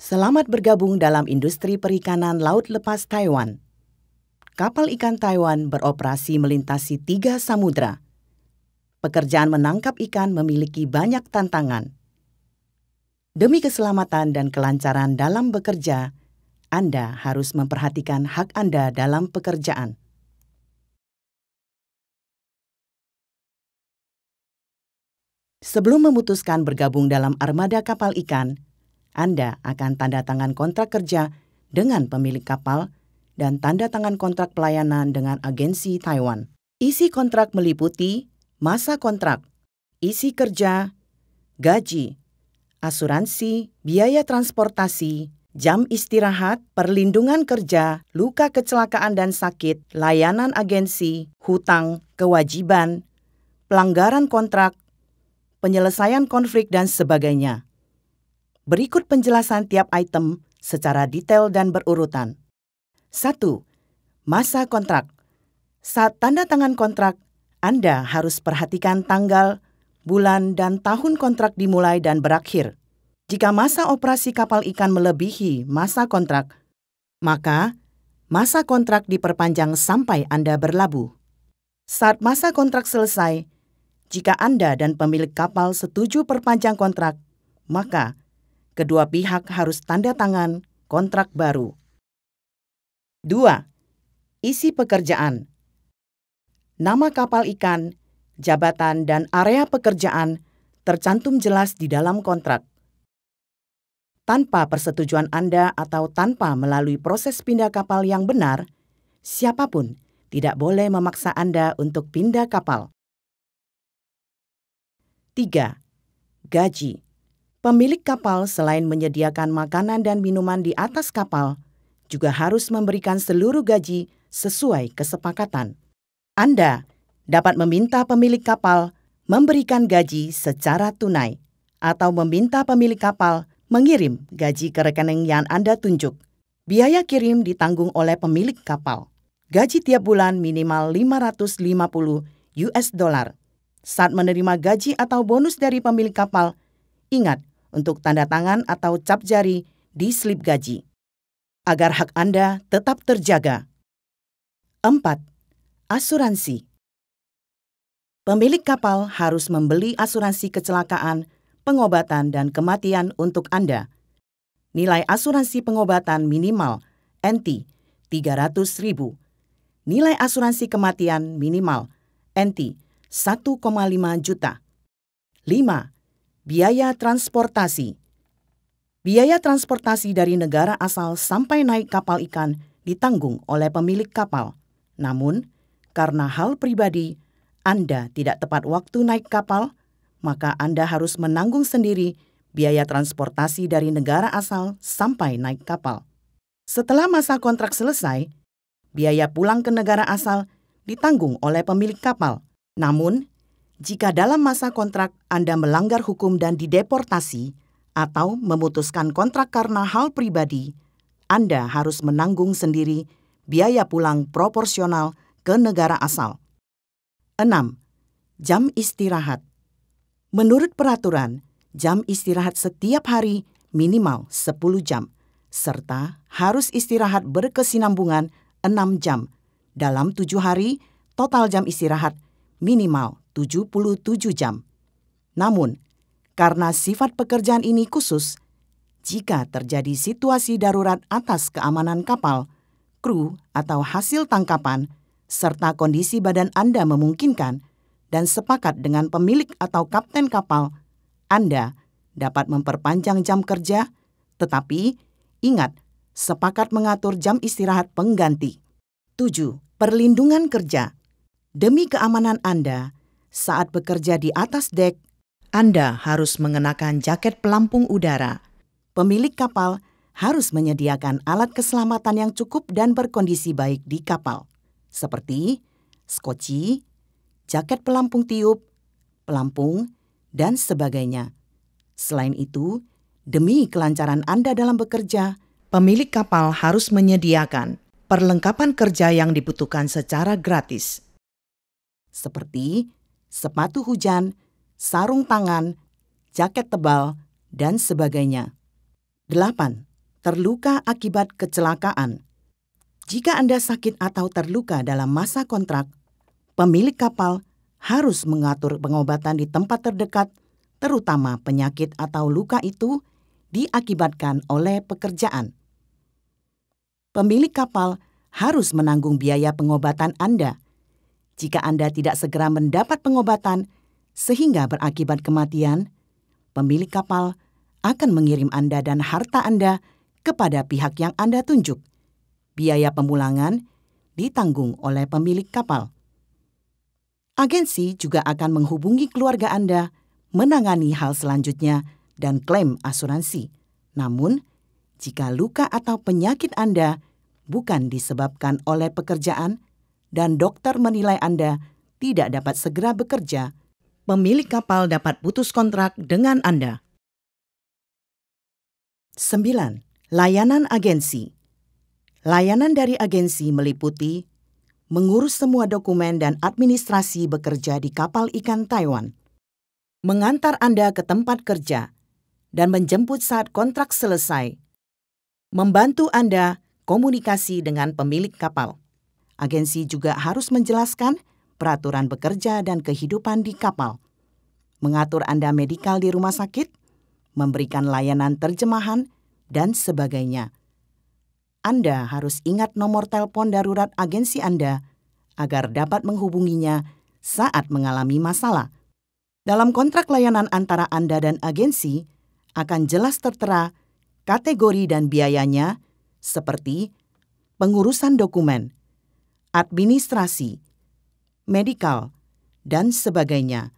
Selamat bergabung dalam industri perikanan laut lepas Taiwan. Kapal ikan Taiwan beroperasi melintasi tiga samudra. Pekerjaan menangkap ikan memiliki banyak tantangan. Demi keselamatan dan kelancaran dalam bekerja, Anda harus memperhatikan hak Anda dalam pekerjaan. Sebelum memutuskan bergabung dalam armada kapal ikan, anda akan tanda tangan kontrak kerja dengan pemilik kapal dan tanda tangan kontrak pelayanan dengan agensi Taiwan. Isi kontrak meliputi masa kontrak, isi kerja, gaji, asuransi, biaya transportasi, jam istirahat, perlindungan kerja, luka kecelakaan dan sakit, layanan agensi, hutang, kewajiban, pelanggaran kontrak, penyelesaian konflik, dan sebagainya. Berikut penjelasan tiap item secara detail dan berurutan. 1. Masa kontrak. Saat tanda tangan kontrak, Anda harus perhatikan tanggal, bulan, dan tahun kontrak dimulai dan berakhir. Jika masa operasi kapal ikan melebihi masa kontrak, maka masa kontrak diperpanjang sampai Anda berlabuh. Saat masa kontrak selesai, jika Anda dan pemilik kapal setuju perpanjang kontrak, maka kedua pihak harus tanda tangan kontrak baru. 2. Isi pekerjaan. Nama kapal ikan, jabatan dan area pekerjaan tercantum jelas di dalam kontrak. Tanpa persetujuan Anda atau tanpa melalui proses pindah kapal yang benar, siapapun tidak boleh memaksa Anda untuk pindah kapal. 3. Gaji Pemilik kapal selain menyediakan makanan dan minuman di atas kapal, juga harus memberikan seluruh gaji sesuai kesepakatan. Anda dapat meminta pemilik kapal memberikan gaji secara tunai atau meminta pemilik kapal mengirim gaji ke rekening yang Anda tunjuk. Biaya kirim ditanggung oleh pemilik kapal. Gaji tiap bulan minimal 550 US dollar. Saat menerima gaji atau bonus dari pemilik kapal, ingat untuk tanda tangan atau cap jari di slip gaji, agar hak Anda tetap terjaga. 4. Asuransi Pemilik kapal harus membeli asuransi kecelakaan, pengobatan, dan kematian untuk Anda. Nilai asuransi pengobatan minimal NT 300.000. Nilai asuransi kematian minimal NT 1,5 juta. 5 Biaya transportasi. Biaya transportasi dari negara asal sampai naik kapal ikan ditanggung oleh pemilik kapal. Namun, karena hal pribadi, Anda tidak tepat waktu naik kapal, maka Anda harus menanggung sendiri biaya transportasi dari negara asal sampai naik kapal. Setelah masa kontrak selesai, biaya pulang ke negara asal ditanggung oleh pemilik kapal. Namun, jika dalam masa kontrak Anda melanggar hukum dan dideportasi atau memutuskan kontrak karena hal pribadi, Anda harus menanggung sendiri biaya pulang proporsional ke negara asal. 6. Jam istirahat. Menurut peraturan, jam istirahat setiap hari minimal 10 jam serta harus istirahat berkesinambungan 6 jam. Dalam 7 hari, total jam istirahat minimal 77 jam. Namun, karena sifat pekerjaan ini khusus, jika terjadi situasi darurat atas keamanan kapal, kru atau hasil tangkapan, serta kondisi badan Anda memungkinkan, dan sepakat dengan pemilik atau kapten kapal, Anda dapat memperpanjang jam kerja, tetapi ingat, sepakat mengatur jam istirahat pengganti. 7. Perlindungan kerja. Demi keamanan Anda, saat bekerja di atas dek, Anda harus mengenakan jaket pelampung udara. Pemilik kapal harus menyediakan alat keselamatan yang cukup dan berkondisi baik di kapal, seperti skoci, jaket pelampung tiup, pelampung, dan sebagainya. Selain itu, demi kelancaran Anda dalam bekerja, pemilik kapal harus menyediakan perlengkapan kerja yang dibutuhkan secara gratis, seperti sepatu hujan, sarung tangan, jaket tebal, dan sebagainya. 8. Terluka akibat kecelakaan. Jika Anda sakit atau terluka dalam masa kontrak, pemilik kapal harus mengatur pengobatan di tempat terdekat, terutama penyakit atau luka itu diakibatkan oleh pekerjaan. Pemilik kapal harus menanggung biaya pengobatan Anda jika Anda tidak segera mendapat pengobatan sehingga berakibat kematian, pemilik kapal akan mengirim Anda dan harta Anda kepada pihak yang Anda tunjuk. Biaya pemulangan ditanggung oleh pemilik kapal. Agensi juga akan menghubungi keluarga Anda, menangani hal selanjutnya, dan klaim asuransi. Namun, jika luka atau penyakit Anda bukan disebabkan oleh pekerjaan, dan dokter menilai Anda tidak dapat segera bekerja, pemilik kapal dapat putus kontrak dengan Anda. 9. Layanan agensi. Layanan dari agensi meliputi mengurus semua dokumen dan administrasi bekerja di kapal ikan Taiwan, mengantar Anda ke tempat kerja, dan menjemput saat kontrak selesai, membantu Anda komunikasi dengan pemilik kapal. Agensi juga harus menjelaskan peraturan bekerja dan kehidupan di kapal, mengatur Anda medikal di rumah sakit, memberikan layanan terjemahan, dan sebagainya. Anda harus ingat nomor telepon darurat agensi Anda agar dapat menghubunginya saat mengalami masalah. Dalam kontrak layanan antara Anda dan agensi akan jelas tertera kategori dan biayanya, seperti pengurusan dokumen, administrasi, medikal, dan sebagainya.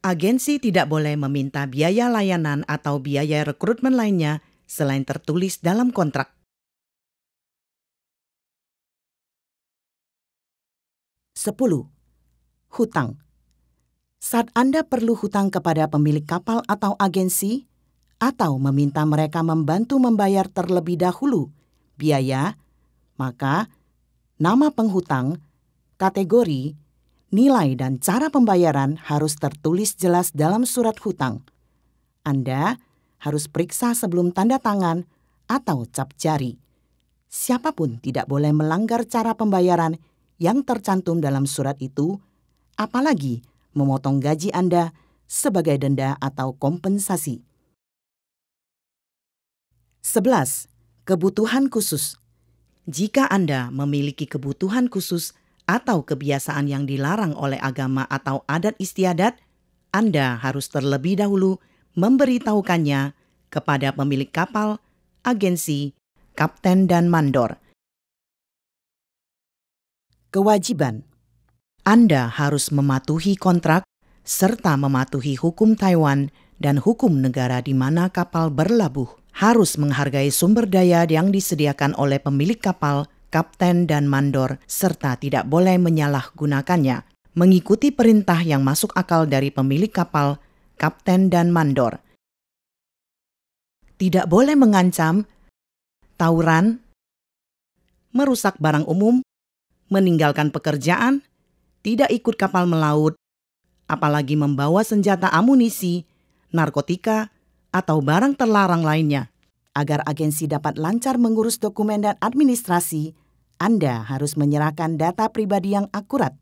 Agensi tidak boleh meminta biaya layanan atau biaya rekrutmen lainnya selain tertulis dalam kontrak. Sepuluh, Hutang Saat Anda perlu hutang kepada pemilik kapal atau agensi, atau meminta mereka membantu membayar terlebih dahulu biaya, maka nama penghutang, kategori, nilai dan cara pembayaran harus tertulis jelas dalam surat hutang. Anda harus periksa sebelum tanda tangan atau cap jari. Siapapun tidak boleh melanggar cara pembayaran yang tercantum dalam surat itu, apalagi memotong gaji Anda sebagai denda atau kompensasi. 11. Kebutuhan khusus jika Anda memiliki kebutuhan khusus atau kebiasaan yang dilarang oleh agama atau adat istiadat, Anda harus terlebih dahulu memberitahukannya kepada pemilik kapal, agensi, kapten, dan mandor. Kewajiban Anda harus mematuhi kontrak serta mematuhi hukum Taiwan dan hukum negara di mana kapal berlabuh harus menghargai sumber daya yang disediakan oleh pemilik kapal, kapten, dan mandor, serta tidak boleh menyalahgunakannya, mengikuti perintah yang masuk akal dari pemilik kapal, kapten, dan mandor. Tidak boleh mengancam, tawuran, merusak barang umum, meninggalkan pekerjaan, tidak ikut kapal melaut, apalagi membawa senjata amunisi, narkotika, atau barang terlarang lainnya. Agar agensi dapat lancar mengurus dokumen dan administrasi, Anda harus menyerahkan data pribadi yang akurat.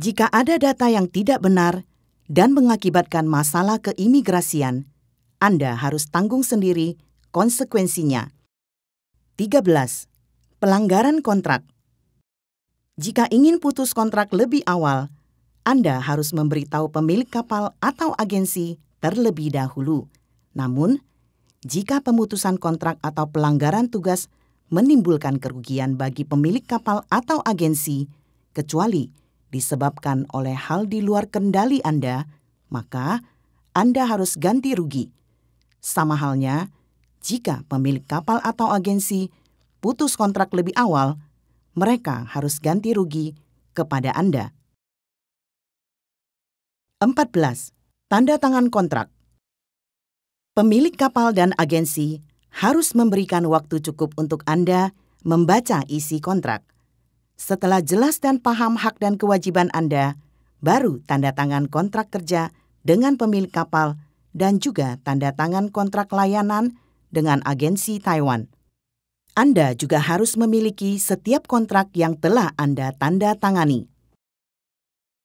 Jika ada data yang tidak benar dan mengakibatkan masalah keimigrasian, Anda harus tanggung sendiri konsekuensinya. 13. Pelanggaran kontrak. Jika ingin putus kontrak lebih awal, Anda harus memberitahu pemilik kapal atau agensi terlebih dahulu. Namun, jika pemutusan kontrak atau pelanggaran tugas menimbulkan kerugian bagi pemilik kapal atau agensi, kecuali disebabkan oleh hal di luar kendali Anda, maka Anda harus ganti rugi. Sama halnya, jika pemilik kapal atau agensi putus kontrak lebih awal, mereka harus ganti rugi kepada Anda. 14. Tanda tangan kontrak Pemilik kapal dan agensi harus memberikan waktu cukup untuk Anda membaca isi kontrak. Setelah jelas dan paham hak dan kewajiban Anda, baru tanda tangan kontrak kerja dengan pemilik kapal dan juga tanda tangan kontrak layanan dengan agensi Taiwan. Anda juga harus memiliki setiap kontrak yang telah Anda tanda tangani.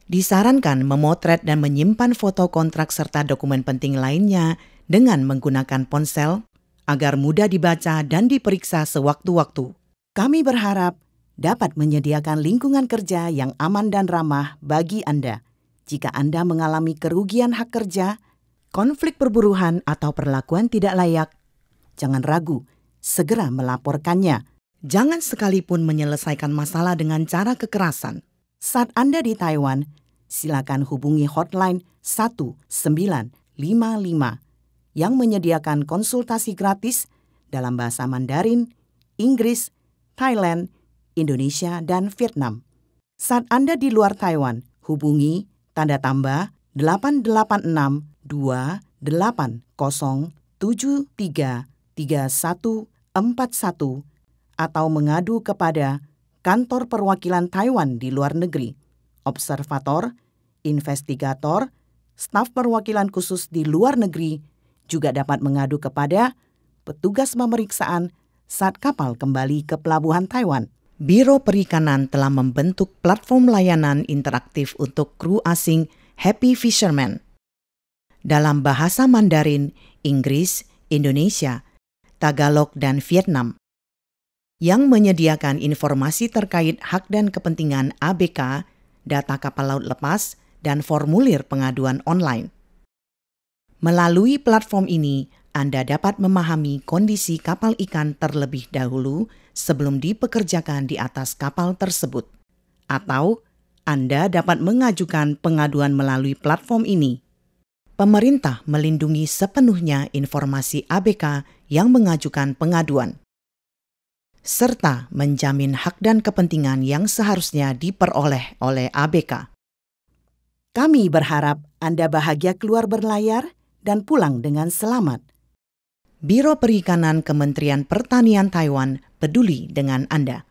Disarankan memotret dan menyimpan foto kontrak serta dokumen penting lainnya dengan menggunakan ponsel agar mudah dibaca dan diperiksa sewaktu-waktu. Kami berharap dapat menyediakan lingkungan kerja yang aman dan ramah bagi Anda. Jika Anda mengalami kerugian hak kerja, konflik perburuhan atau perlakuan tidak layak, jangan ragu, segera melaporkannya. Jangan sekalipun menyelesaikan masalah dengan cara kekerasan. Saat Anda di Taiwan, silakan hubungi hotline 1955 yang menyediakan konsultasi gratis dalam bahasa Mandarin, Inggris, Thailand, Indonesia, dan Vietnam. Saat Anda di luar Taiwan, hubungi tanda tambah 886 280 atau mengadu kepada Kantor Perwakilan Taiwan di luar negeri, observator, investigator, staf perwakilan khusus di luar negeri, juga dapat mengadu kepada petugas pemeriksaan saat kapal kembali ke pelabuhan Taiwan. Biro Perikanan telah membentuk platform layanan interaktif untuk kru asing Happy Fisherman. Dalam bahasa Mandarin, Inggris, Indonesia, Tagalog, dan Vietnam, yang menyediakan informasi terkait hak dan kepentingan ABK, data kapal laut lepas, dan formulir pengaduan online. Melalui platform ini, Anda dapat memahami kondisi kapal ikan terlebih dahulu sebelum dipekerjakan di atas kapal tersebut. Atau, Anda dapat mengajukan pengaduan melalui platform ini. Pemerintah melindungi sepenuhnya informasi ABK yang mengajukan pengaduan, serta menjamin hak dan kepentingan yang seharusnya diperoleh oleh ABK. Kami berharap Anda bahagia keluar berlayar dan pulang dengan selamat. Biro Perikanan Kementerian Pertanian Taiwan peduli dengan Anda.